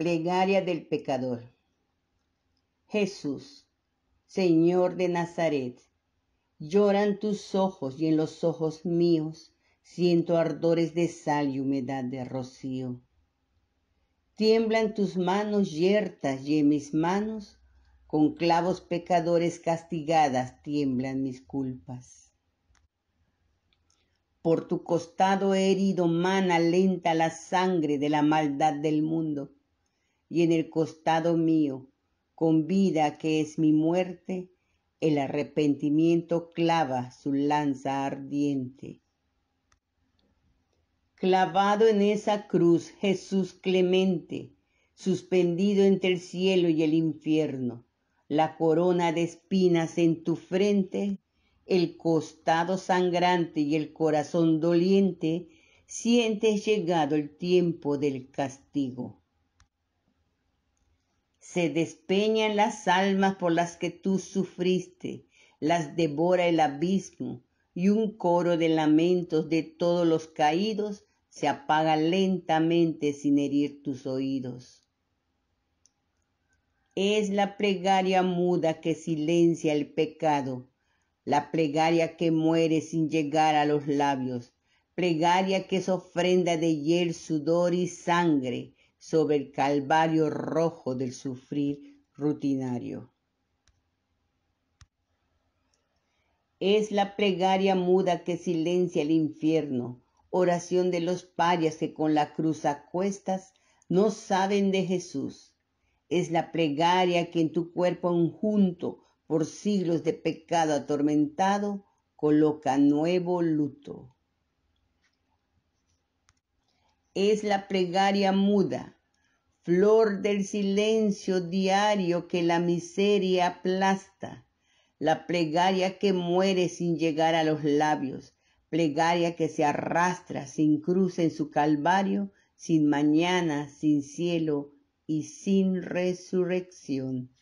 Plegaria del pecador. Jesús, Señor de Nazaret, lloran tus ojos y en los ojos míos siento ardores de sal y humedad de rocío. Tiemblan tus manos yertas y en mis manos, con clavos pecadores castigadas, tiemblan mis culpas. Por tu costado herido mana lenta la sangre de la maldad del mundo y en el costado mío, con vida que es mi muerte, el arrepentimiento clava su lanza ardiente. Clavado en esa cruz, Jesús clemente, suspendido entre el cielo y el infierno, la corona de espinas en tu frente, el costado sangrante y el corazón doliente, sientes llegado el tiempo del castigo se despeñan las almas por las que tú sufriste, las devora el abismo, y un coro de lamentos de todos los caídos se apaga lentamente sin herir tus oídos. Es la plegaria muda que silencia el pecado, la plegaria que muere sin llegar a los labios, plegaria que es ofrenda de hiel, sudor y sangre, sobre el calvario rojo del sufrir rutinario. Es la plegaria muda que silencia el infierno, oración de los parias que con la cruz a cuestas no saben de Jesús. Es la plegaria que en tu cuerpo enjunto por siglos de pecado atormentado coloca nuevo luto es la plegaria muda, flor del silencio diario que la miseria aplasta, la plegaria que muere sin llegar a los labios, plegaria que se arrastra sin cruz en su calvario, sin mañana, sin cielo y sin resurrección.